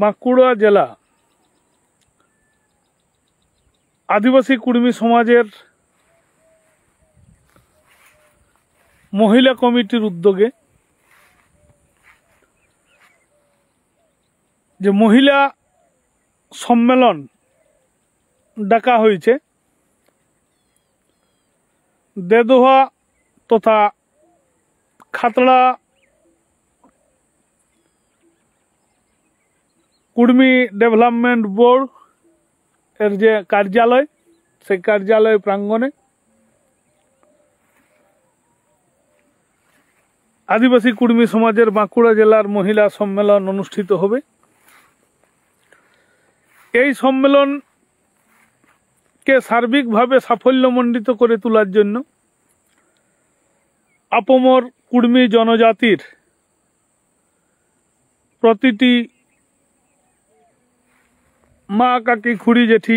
বাঁকুড়া জেলা আদিবাসী কুর্মী সমাজের মহিলা কমিটির উদ্যোগে যে মহিলা সম্মেলন ডাকা হয়েছে দেদোহা তথা খাতড়া কুড়মি ডেভেলপমেন্ট বোর্ড এর যে কার্যালয় সেই কার্যালয় প্রাঙ্গণে আদিবাসী কুর্মী সমাজের বাঁকুড়া জেলার মহিলা সম্মেলন অনুষ্ঠিত হবে এই সম্মেলনকে সার্বিকভাবে সাফল্যমণ্ডিত করে তোলার জন্য আপমর কুর্মী জনজাতির প্রতিটি মা কাকি খুড়ি জেঠি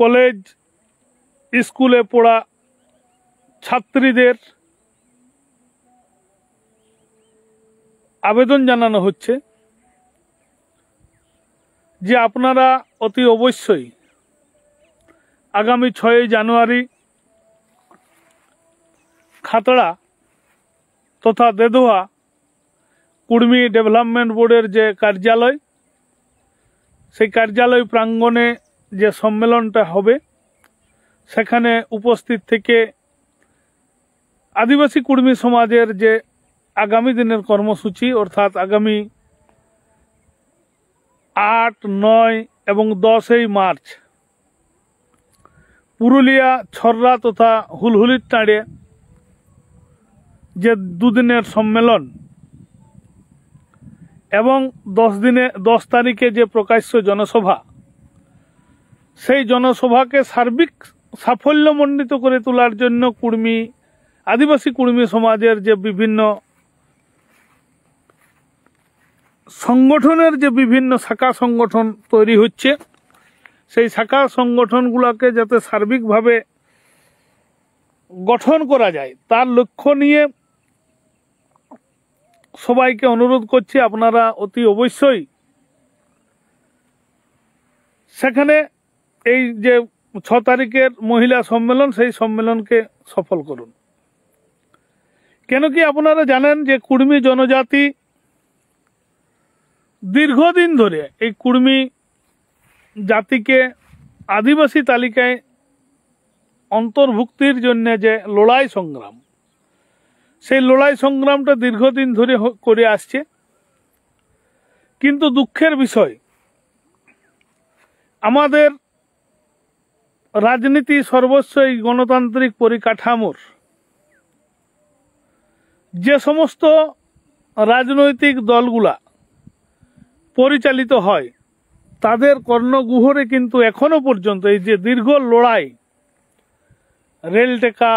কলেজ স্কুলে পড়া ছাত্রীদের আবেদন জানানো হচ্ছে যে আপনারা অতি অবশ্যই আগামী ছয়ই জানুয়ারি খাতড়া তথা দেদোয়া কুর্মী ডেভেলপমেন্ট বোর্ডের যে কার্যালয় সেই কার্যালয় প্রাঙ্গণে যে সম্মেলনটা হবে সেখানে উপস্থিত থেকে আদিবাসী কুর্মী সমাজের যে আগামী দিনের কর্মসূচি অর্থাৎ আগামী আট নয় এবং দশই মার্চ পুরুলিয়া ছররা তথা হুলহুলির টাঁড়ে যে দুদিনের সম্মেলন এবং দশ দিনে দশ তারিখে যে প্রকাশ্য জনসভা সেই জনসভাকে সার্বিক সাফল্যমণ্ডিত করে তোলার জন্য কুর্মী আদিবাসী কুর্মী সমাজের যে বিভিন্ন সংগঠনের যে বিভিন্ন শাখা সংগঠন তৈরি হচ্ছে সেই শাখা সংগঠনগুলোকে যাতে সার্বিকভাবে গঠন করা যায় তার লক্ষ্য নিয়ে সবাইকে অনুরোধ করছি আপনারা অতি অবশ্যই সেখানে এই যে ছ তারিখের মহিলা সম্মেলন সেই সম্মেলনকে সফল করুন কেন কি আপনারা জানেন যে কুর্মি জনজাতি দীর্ঘদিন ধরে এই কুর্মি জাতিকে আদিবাসী তালিকায় অন্তর্ভুক্তির জন্য যে লড়াই সংগ্রাম সেই লড়াই সংগ্রামটা দীর্ঘদিন ধরে করে আসছে কিন্তু দুঃখের বিষয় আমাদের রাজনীতি সর্বস্ব এই গণতান্ত্রিক পরিকাঠামোর যে সমস্ত রাজনৈতিক দলগুলা পরিচালিত হয় তাদের কর্ণগুহরে কিন্তু এখনো পর্যন্ত এই যে দীর্ঘ লড়াই রেল টেকা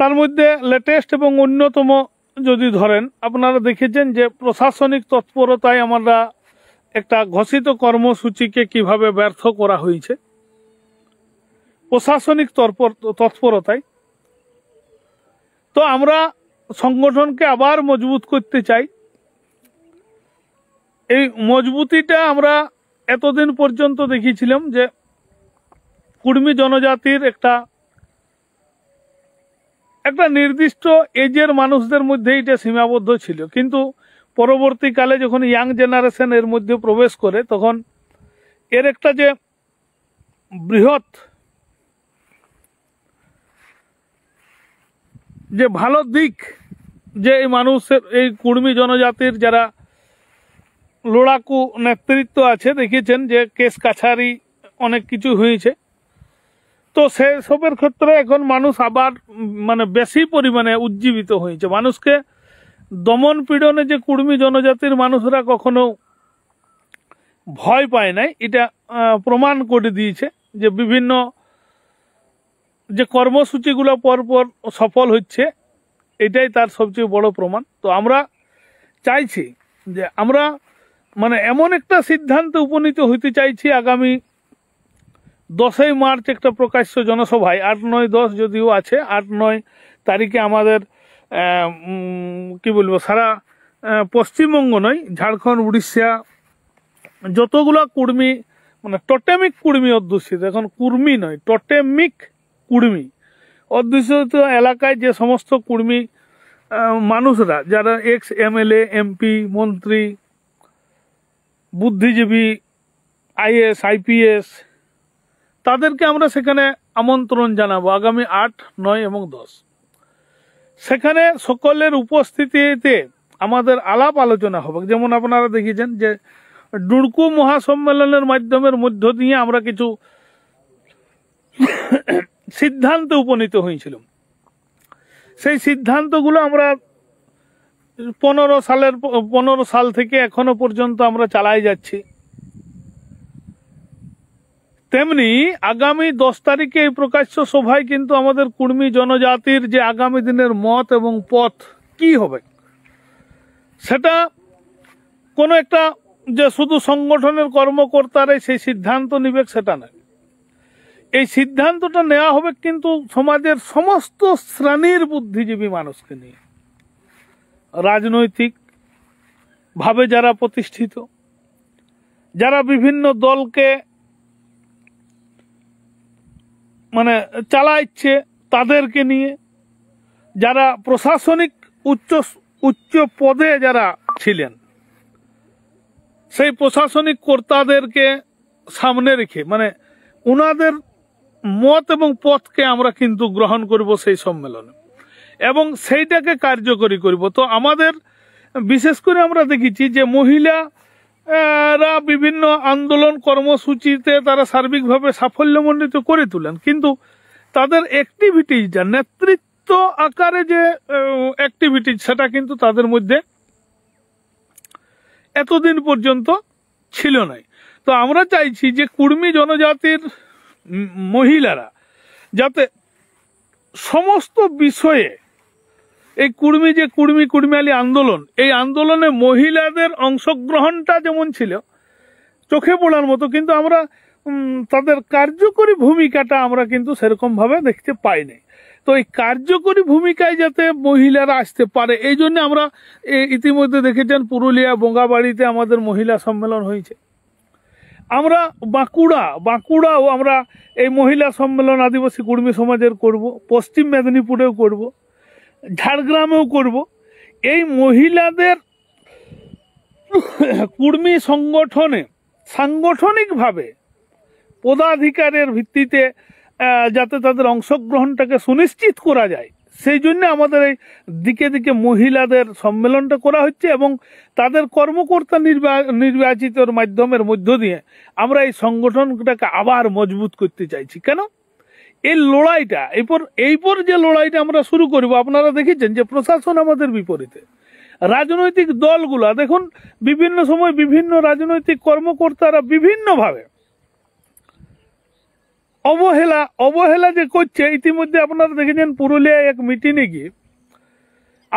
তার মধ্যে লেটেস্ট এবং অন্যতম যদি ধরেন আপনারা দেখেছেন যে প্রশাসনিক তৎপরতায় আমরা একটা ঘোষিত কর্মসূচিকে কিভাবে ব্যর্থ করা হয়েছে প্রশাসনিক তৎপরতায় তো আমরা সংগঠনকে আবার মজবুত করতে চাই এই মজবুতিটা আমরা এতদিন পর্যন্ত দেখিছিলাম যে কুর্মী জনজাতির একটা একটা নির্দিষ্ট এজের মানুষদের মধ্যে এটা সীমাবদ্ধ ছিল কিন্তু পরবর্তীকালে যখন ইয়াং জেনারেশন এর মধ্যে প্রবেশ করে তখন এর একটা যে বৃহৎ যে ভালো দিক যে এই মানুষের এই কুর্মী জনজাতির যারা লোড়াকু নেতৃত্ব আছে দেখিয়েছেন যে কেস কাছারি অনেক কিছু হয়েছে তো সে সবের ক্ষেত্রে এখন মানুষ আবার মানে বেশি পরিমাণে উজ্জীবিত হয়েছে মানুষকে দমন পীড়নে যে কুর্মী জনজাতির মানুষরা কখনো ভয় পায় নাই এটা প্রমাণ করে দিয়েছে যে বিভিন্ন যে কর্মসূচিগুলো পরপর সফল হচ্ছে এটাই তার সবচেয়ে বড় প্রমাণ তো আমরা চাইছি যে আমরা মানে এমন একটা সিদ্ধান্তে উপনীত হইতে চাইছি আগামী দশই মার্চ একটা প্রকাশ্য জনসভায় আট নয় দশ যদিও আছে আট নয় তারিখে আমাদের কি বলবো সারা পশ্চিমবঙ্গ নয় ঝাড়খণ্ড উড়িষ্যা যতগুলো কুর্মী মানে টোটেমিক কুর্মী অধ্যুষিত এখন কুর্মী নয় টোটেমিক কুর্মী অধ্যুষিত এলাকায় যে সমস্ত কুর্মী মানুষরা যারা এক্স এমএলএ এমপি মন্ত্রী বুদ্ধিজীবী আইএস আইপিএস তাদেরকে আমরা সেখানে আমন্ত্রণ জানাবো আগামী আট নয় এবং দশ সেখানে সকলের উপস্থিতিতে আমাদের আলাপ আলোচনা হবে যেমন আপনারা দেখেছেন যে ডুড়কু মহাসম্মেলনের মাধ্যমের মধ্য দিয়ে আমরা কিছু সিদ্ধান্তে উপনীত হয়েছিলাম সেই সিদ্ধান্তগুলো আমরা পনেরো সালের পনেরো সাল থেকে এখনো পর্যন্ত আমরা চালাই যাচ্ছি তেমনি আগামী দশ তারিখে এই প্রকাশ্য সভায় কিন্তু আমাদের কুর্মি জনজাতির যে আগামী দিনের মত এবং পথ কি হবে সেটা কোনো একটা যে শুধু সংগঠনের কর্মকর্তারাই সেই সিদ্ধান্ত নিবে সেটা নয় এই সিদ্ধান্তটা নেওয়া হবে কিন্তু সমাজের সমস্ত শ্রেণীর বুদ্ধিজীবী মানুষকে নিয়ে রাজনৈতিক ভাবে যারা প্রতিষ্ঠিত যারা বিভিন্ন দলকে মানে চালাচ্ছে তাদেরকে নিয়ে যারা প্রশাসনিক উচ্চ উচ্চ পদে যারা ছিলেন সেই প্রশাসনিক কর্তাদেরকে সামনে রেখে মানে উনাদের মত এবং পথকে আমরা কিন্তু গ্রহণ করব সেই সম্মেলনে এবং সেইটাকে কার্যকরী করব তো আমাদের বিশেষ করে আমরা দেখেছি যে মহিলা এরা বিভিন্ন আন্দোলন কর্মসূচিতে তারা সার্বিকভাবে সাফল্যমণ্ডিত করে তোলেন কিন্তু তাদের অ্যাক্টিভিটিসটা নেতৃত্ব আকারে যে অ্যাক্টিভিটিস সেটা কিন্তু তাদের মধ্যে এতদিন পর্যন্ত ছিল নাই তো আমরা চাইছি যে কুর্মী জনজাতির মহিলারা যাতে সমস্ত বিষয়ে এই কুর্মি যে কুর্মি কুর্মিয়ালি আন্দোলন এই আন্দোলনে মহিলাদের অংশগ্রহণটা যেমন ছিল চোখে পড়ার মতো কিন্তু আমরা তাদের কার্যকরী ভূমিকাটা আমরা কিন্তু সেরকমভাবে দেখতে পাইনি তো এই কার্যকরী ভূমিকায় যাতে মহিলারা আসতে পারে এই জন্য আমরা ইতিমধ্যে দেখেছেন পুরুলিয়া বঙ্গাবাড়িতে আমাদের মহিলা সম্মেলন হয়েছে আমরা বাঁকুড়া বাঁকুড়াও আমরা এই মহিলা সম্মেলন আদিবাসী কুর্মী সমাজের করব পশ্চিম মেদিনীপুরেও করব ঝাড়গ্রামেও করব এই মহিলাদের কুর্মী সংগঠনে সাংগঠনিকভাবে পদাধিকারের ভিত্তিতে যাতে তাদের অংশগ্রহণটাকে সুনিশ্চিত করা যায় সেই জন্য আমাদের এই দিকে দিকে মহিলাদের সম্মেলনটা করা হচ্ছে এবং তাদের কর্মকর্তা নির্বাচিতর মাধ্যমের মধ্য দিয়ে আমরা এই সংগঠনটাকে আবার মজবুত করতে চাইছি কেন এই লড়াইটা এরপর এইপর যে লড়াইটা আমরা শুরু করব আপনারা দেখেছেন যে প্রশাসন আমাদের বিপরীতে রাজনৈতিক দলগুলা দেখুন বিভিন্ন সময় বিভিন্ন রাজনৈতিক কর্মকর্তারা বিভিন্নভাবে অবহেলা অবহেলা যে করছে ইতিমধ্যে আপনারা দেখেছেন পুরুলিয়ায় এক মিটিংয়ে গিয়ে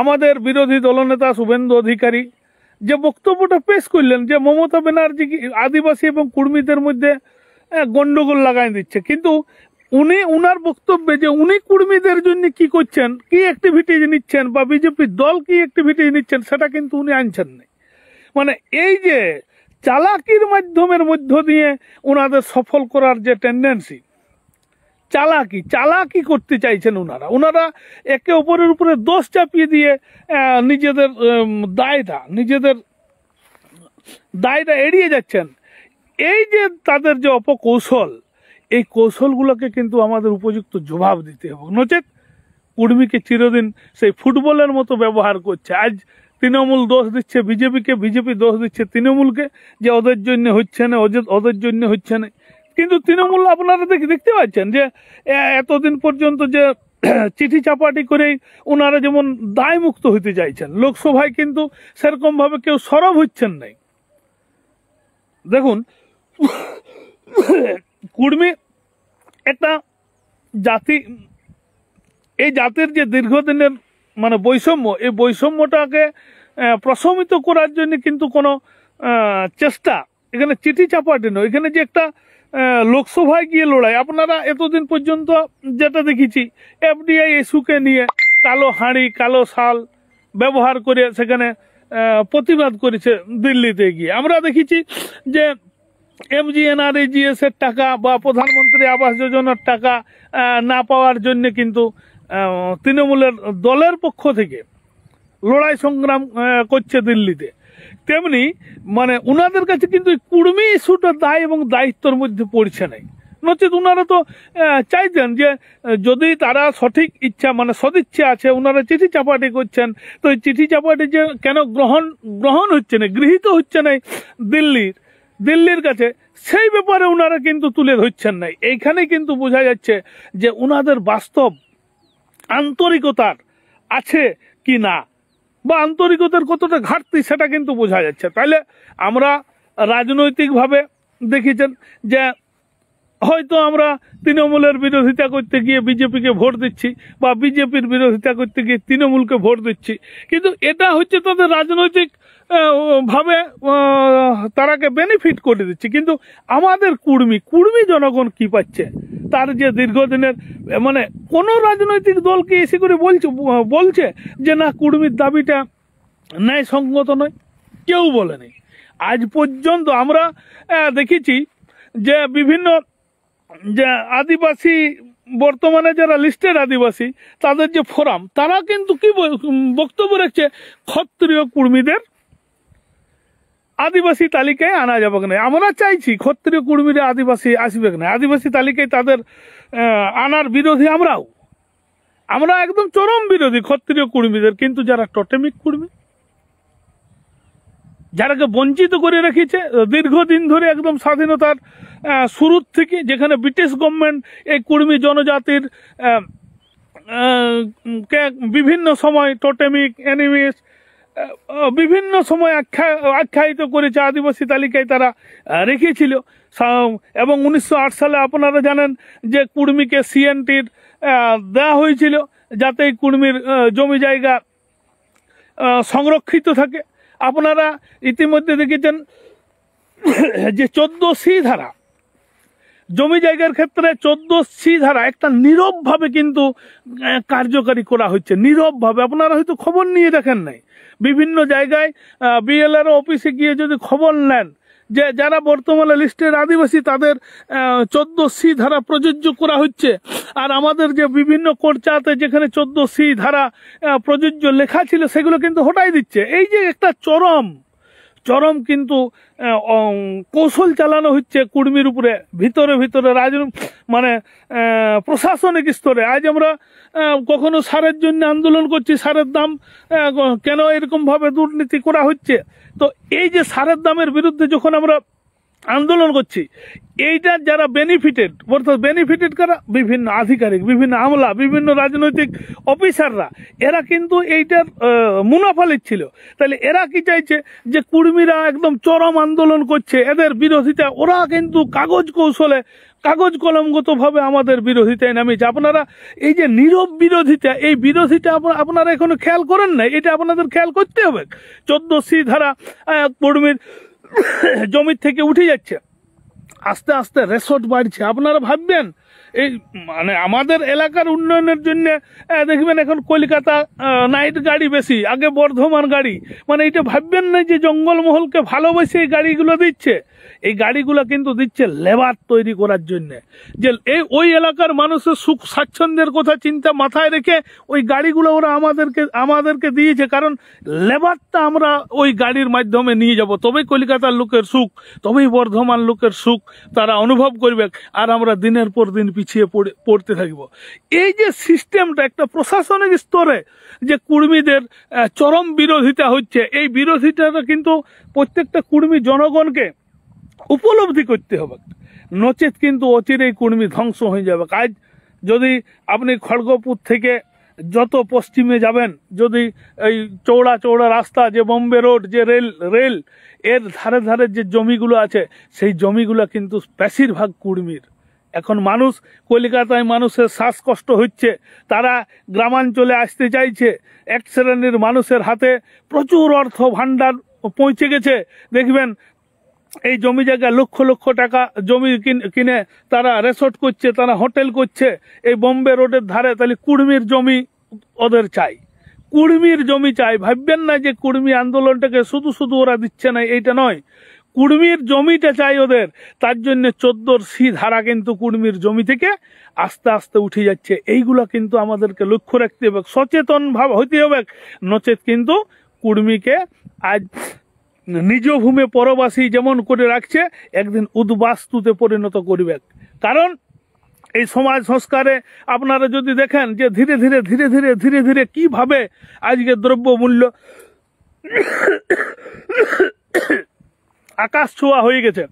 আমাদের বিরোধী দলনেতা শুভেন্দু অধিকারী যে বক্তব্যটা পেশ করলেন যে মমতা ব্যানার্জি আদিবাসী এবং কুর্মীদের মধ্যে গন্ডগোল লাগাই দিচ্ছে কিন্তু উনি উনার বক্তব্যে যে উনি কর্মীদের জন্য কি করছেন কি অ্যাক্টিভিটিজ নিচ্ছেন বা বিজেপি দল কি অ্যাক্টিভিটিজ নিচ্ছেন সেটা কিন্তু উনি আনছেন না মানে এই যে চালাকির মাধ্যমের মধ্য দিয়ে ওনাদের সফল করার যে টেন্ডেন্সি চালাকি চালাকি করতে চাইছেন ওনারা ওনারা একে অপরের উপরে দোষ চাপিয়ে দিয়ে নিজেদের দায়টা নিজেদের দায়টা এড়িয়ে যাচ্ছেন এই যে তাদের যে অপকৌশল এই কৌশলগুলোকে কিন্তু আমাদের উপযুক্ত জবাব দিতে হবে নচেৎ কুর্মীকে চিরদিন সেই ফুটবলের মতো ব্যবহার করছে আজ তৃণমূল দোষ দিচ্ছে বিজেপিকে বিজেপি দোষ দিচ্ছে তৃণমূলকে যে ওদের জন্য হচ্ছে না ওদের জন্য হচ্ছে না কিন্তু তৃণমূল আপনারা দেখি দেখতে পাচ্ছেন যে এতদিন পর্যন্ত যে চিঠি চাপাটি করেই ওনারা যেমন দায়মুক্ত হইতে চাইছেন লোকসভায় কিন্তু সেরকমভাবে কেউ সরব হচ্ছেন নাই দেখুন কুর্মি একটা জাতি এই জাতির যে দীর্ঘদিনের মানে বৈষম্য এই বৈষম্যটাকে প্রশমিত করার জন্য কিন্তু কোনো চেষ্টা এখানে চিঠি চাপাটি নয় এখানে যে একটা লোকসভায় গিয়ে লড়াই আপনারা এতদিন পর্যন্ত যেটা দেখেছি এফডিআই ইস্যুকে নিয়ে কালো হাঁড়ি কালো শাল ব্যবহার করে সেখানে প্রতিবাদ করেছে দিল্লিতে গিয়ে আমরা দেখেছি যে এমজিএনআরএজিএস এর টাকা বা প্রধানমন্ত্রী আবাস যোজনার টাকা না পাওয়ার জন্য কিন্তু তৃণমূলের দলের পক্ষ থেকে লড়াই সংগ্রাম করছে দিল্লিতে তেমনি মানে ওনাদের কাছে কিন্তু কুর্মি ইস্যুটা দায় এবং দায়িত্বর মধ্যে পড়ছে নাই নচেত ওনারা তো চাইতেন যে যদি তারা সঠিক ইচ্ছা মানে সদিচ্ছা আছে ওনারা চিঠি চাপাটি করছেন তো চিঠি চাপাটি যে কেন গ্রহণ গ্রহণ হচ্ছে না গৃহীত হচ্ছে না দিল্লির দিল্লির কাছে সেই ব্যাপারে ওনারা কিন্তু তুলে ধরছেন নাই এইখানে কিন্তু বোঝা যাচ্ছে যে ওনাদের বাস্তব আন্তরিকতার আছে কি না বা আন্তরিকতার কতটা ঘাটতি সেটা কিন্তু বোঝা যাচ্ছে তাহলে আমরা রাজনৈতিকভাবে দেখেছেন যে হয়তো আমরা তৃণমূলের বিরোধিতা করতে গিয়ে বিজেপিকে ভোট দিচ্ছি বা বিজেপির বিরোধিতা করতে গিয়ে তৃণমূলকে ভোট দিচ্ছি কিন্তু এটা হচ্ছে তাদের রাজনৈতিক ভাবে তারাকে বেনিফিট করে দিচ্ছে কিন্তু আমাদের কুর্মী কুর্মী জনগণ কি পাচ্ছে তার যে দীর্ঘদিনের মানে কোন রাজনৈতিক দলকে এসে করে বলছে বলছে যে না কুর্মীর দাবিটা ন্যায় সঙ্গত নয় কেউ বলেনি আজ পর্যন্ত আমরা দেখেছি যে বিভিন্ন যে আদিবাসী বর্তমানে যারা লিস্টেড আদিবাসী তাদের যে ফোরাম তারা কিন্তু কি বক্তব্য রাখছে ক্ষত্রিয় কুর্মীদের আদিবাসী তালিকায় আনা যাবে না আমরা চাইছি ক্ষত্রিয় কুর্মীরা আদিবাসী আসবে না আদিবাসী তালিকায় তাদের আনার বিরোধী আমরাও আমরা একদম চরম বিরোধী ক্ষত্রিয় কুর্মীদের কিন্তু যারা টটেমিক কুর্মী যারাকে বঞ্চিত করে রেখেছে দীর্ঘদিন ধরে একদম স্বাধীনতার শুরুর থেকে যেখানে ব্রিটিশ গভর্নমেন্ট এই কুর্মী জনজাতির কে বিভিন্ন সময় টোটেমিক অ্যানিমিস্ট বিভিন্ন সময় আখ্যা আখ্যায়িত করেছে আদিবাসী তালিকায় তারা রেখেছিল এবং উনিশশো আট সালে আপনারা জানেন যে কুর্মিকে সিএনটির দেওয়া হয়েছিল যাতে এই কুর্মির জমি জায়গা সংরক্ষিত থাকে আপনারা ইতিমধ্যে দেখেছেন যে চোদ্দো সি ধারা জমি জায়গার ক্ষেত্রে চোদ্দ সি ধারা একটা নীরবভাবে কিন্তু কার্যকারী করা হচ্ছে নীরবভাবে আপনারা হয়তো খবর নিয়ে দেখেন নাই বিভিন্ন জায়গায় বিএলআর অফিসে গিয়ে যদি খবর নেন যে যারা বর্তমানে লিস্টের আদিবাসী তাদের চোদ্দ সি ধারা প্রযোজ্য করা হচ্ছে আর আমাদের যে বিভিন্ন কোর্চাতে যেখানে চোদ্দ সি ধারা প্রযোজ্য লেখা ছিল সেগুলো কিন্তু হটাই দিচ্ছে এই যে একটা চরম চরম কিন্তু কৌশল চালানো হচ্ছে কুর্মির উপরে ভিতরে ভিতরে রাজ মানে প্রশাসনিক স্তরে আজ আমরা কখনো সারের জন্য আন্দোলন করছি সারের দাম কেন এরকমভাবে দুর্নীতি করা হচ্ছে তো এই যে সারের দামের বিরুদ্ধে যখন আমরা আন্দোলন করছি এইটার যারা বেনিফিটেড অর্থাৎ বেনিফিটেড কারা বিভিন্ন আধিকারিক বিভিন্ন আমলা বিভিন্ন রাজনৈতিক অফিসাররা এরা কিন্তু এইটার মুনাফা লিখছিল তাহলে এরা কি চাইছে যে কুর্মীরা একদম চরম আন্দোলন করছে এদের বিরোধিতা ওরা কিন্তু কাগজ কৌশলে কাগজ কলমগতভাবে আমাদের বিরোধিতায় নামিয়েছে আপনারা এই যে নীরব বিরোধিতা এই বিরোধিতা আপনারা এখনো খেয়াল করেন না এটা আপনাদের খেয়াল করতে হবে চোদ্দ সি ধারা কর্মীর জমির থেকে উঠে যাচ্ছে আস্তে আস্তে রেসর্ট বাড়ছে আপনারা ভাববেন এই মানে আমাদের এলাকার উন্নয়নের জন্য দেখবেন এখন কলকাতা নাইট গাড়ি বেশি আগে বর্ধমান গাড়ি মানে এটা ভাববেন না যে জঙ্গলমহলকে ভালোবেসে এই গাড়িগুলো দিচ্ছে এই গাড়িগুলো কিন্তু দিচ্ছে লেবার তৈরি করার জন্য যে এই ওই এলাকার মানুষের সুখ স্বাচ্ছন্দ্যের কথা চিন্তা মাথায় রেখে ওই গাড়িগুলো ওরা আমাদেরকে আমাদেরকে দিয়েছে কারণ লেবারটা আমরা ওই গাড়ির মাধ্যমে নিয়ে যাব তবেই কলকাতার লোকের সুখ তবেই বর্ধমান লোকের সুখ তারা অনুভব করবে আর আমরা দিনের পর দিন পিছিয়ে পড়ে পড়তে থাকব এই যে সিস্টেমটা একটা প্রশাসনিক স্তরে যে কুর্মীদের চরম বিরোধিতা হচ্ছে এই বিরোধিতাটা কিন্তু প্রত্যেকটা কুর্মী জনগণকে উপলব্ধি করতে হবে নচেত কিন্তু অচিরেই কুর্মী ধ্বংস হয়ে যাবে আজ যদি আপনি খড়গপুর থেকে যত পশ্চিমে যাবেন যদি এই চৌড়া চৌড়া রাস্তা যে বম্বে রোড যে রেল রেল এর ধারে ধারে যে জমিগুলো আছে সেই জমিগুলো কিন্তু বেশিরভাগ কুর্মীর এখন মানুষ কলিকাতায় মানুষের শ্বাসকষ্ট হচ্ছে তারা গ্রামাঞ্চলে আসতে চাইছে এক শ্রেণীর মানুষের হাতে প্রচুর অর্থ ভাণ্ডার পৌঁছে গেছে দেখবেন এই জমি জায়গা লক্ষ লক্ষ টাকা জমি কিনে তারা রেসর্ট করছে তারা হোটেল করছে এই বোম্বে রোডের ধারে তাহলে কুড়মির জমি ওদের চাই কুড়মির জমি চাই ভাববেন না যে কুড়মি আন্দোলনটাকে শুধু শুধু ওরা দিচ্ছে না এইটা নয় কুড়মির জমিটা চাই ওদের তার জন্য চোদ্দোর সি ধারা কিন্তু কুড়মির জমি থেকে আস্তে আস্তে উঠে যাচ্ছে এইগুলা কিন্তু আমাদেরকে লক্ষ্য রাখতে হবে সচেতন ভাব হইতে হবে নচেত কিন্তু কুড়মিকে আজ নিজ ভূমে পরবাসী যেমন করে রাখছে একদিন উদ্বাস্তুতে পরিণত করবে কারণ এই সমাজ সংস্কারে আপনারা যদি দেখেন যে ধীরে ধীরে ধীরে ধীরে ধীরে ধীরে কিভাবে আজকে দ্রব্য মূল্য আকাশ ছোঁয়া হয়ে গেছে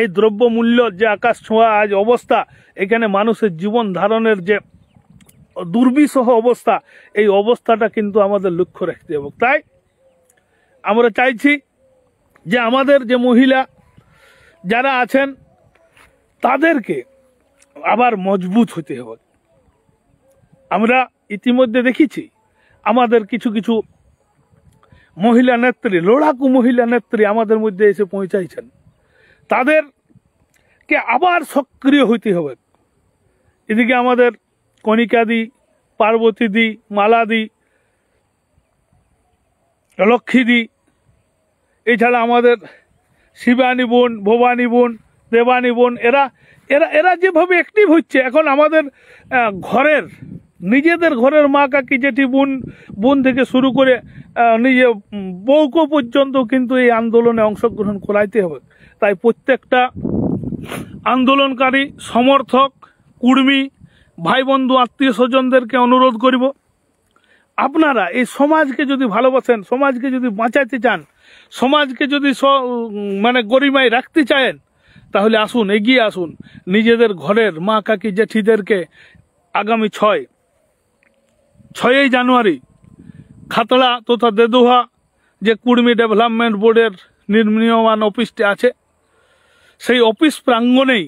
এই দ্রব্য মূল্য যে আকাশ ছোঁয়া আজ অবস্থা এখানে মানুষের জীবন ধারণের যে দুর্বিষহ অবস্থা এই অবস্থাটা কিন্তু আমাদের লক্ষ্য রাখতে হবে তাই আমরা চাইছি যে আমাদের যে মহিলা যারা আছেন তাদেরকে আবার মজবুত হতে হবে আমরা ইতিমধ্যে দেখেছি আমাদের কিছু কিছু মহিলা নেত্রী লড়াকু মহিলা নেত্রী আমাদের মধ্যে এসে পৌঁছাইছেন তাদেরকে আবার সক্রিয় হইতে হবে এদিকে আমাদের কণিকাদি পার্বতীদি মালাদি দিই এছাড়া আমাদের শিবানী বোন ভবানী বোন দেবানী বোন এরা এরা এরা যেভাবে অ্যাক্টিভ হচ্ছে এখন আমাদের ঘরের নিজেদের ঘরের মা কাকি জেঠি বোন বোন থেকে শুরু করে নিজে বউকে পর্যন্ত কিন্তু এই আন্দোলনে অংশগ্রহণ করাইতে হবে তাই প্রত্যেকটা আন্দোলনকারী সমর্থক কুর্মী ভাই বন্ধু আত্মীয় স্বজনদেরকে অনুরোধ করিব আপনারা এই সমাজকে যদি ভালোবাসেন সমাজকে যদি বাঁচাতে চান সমাজকে যদি মানে গরিমায় রাখতে চান তাহলে আসুন এগিয়ে আসুন নিজেদের ঘরের মা কাকি জেঠিদেরকে আগামী ছয় ছয়ই জানুয়ারি খাতড়া তথা দেদুহা যে কুর্মি ডেভেলপমেন্ট বোর্ডের নির্মীয়মান অফিসটি আছে সেই অফিস প্রাঙ্গণেই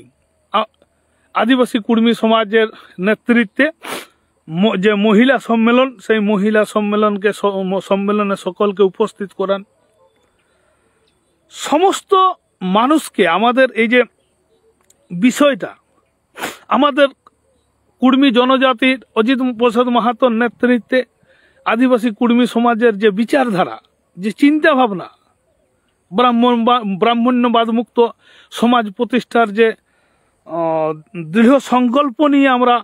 আদিবাসী কুর্মী সমাজের নেতৃত্বে যে মহিলা সম্মেলন সেই মহিলা সম্মেলনকে সম্মেলনে সকলকে উপস্থিত করান সমস্ত মানুষকে আমাদের এই যে বিষয়টা আমাদের কুর্মী জনজাতির অজিত প্রসাদ মাহাতোর নেতৃত্বে আদিবাসী কুর্মী সমাজের যে বিচারধারা যে চিন্তা ভাবনা ব্রাহ্মণ ব্রাহ্মণ্যবাদ মুক্ত সমাজ প্রতিষ্ঠার যে দৃঢ় সংকল্প নিয়ে আমরা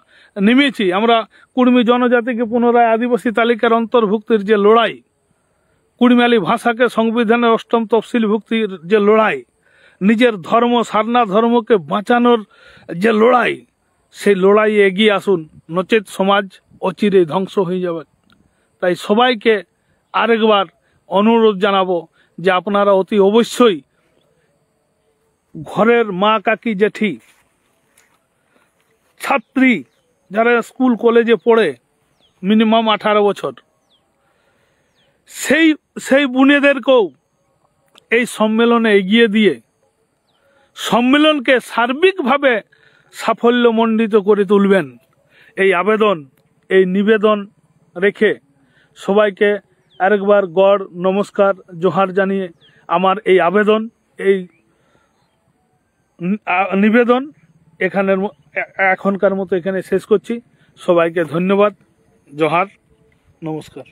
নেমেছি আমরা কুর্মী জনজাতিকে পুনরায় আদিবাসী তালিকার অন্তর্ভুক্তির যে লড়াই কুড়িমালি ভাষাকে সংবিধানের অষ্টম তফসিলভুক্তির যে লড়াই নিজের ধর্ম সারনা ধর্মকে বাঁচানোর যে লড়াই সেই লড়াই এগিয়ে আসুন নচেত সমাজ অচিরে ধ্বংস হয়ে যাবে তাই সবাইকে আরেকবার অনুরোধ জানাবো যে আপনারা অতি অবশ্যই ঘরের মা কাকি জেঠি ছাত্রী যারা স্কুল কলেজে পড়ে মিনিমাম আঠারো বছর সেই সেই বুনেদেরকেও এই সম্মেলনে এগিয়ে দিয়ে সম্মেলনকে সার্বিকভাবে সাফল্যমণ্ডিত করে তুলবেন এই আবেদন এই নিবেদন রেখে সবাইকে আরেকবার গড় নমস্কার জোহার জানিয়ে আমার এই আবেদন এই নিবেদন এখানের এখনকার মতো এখানে শেষ করছি সবাইকে ধন্যবাদ জহার নমস্কার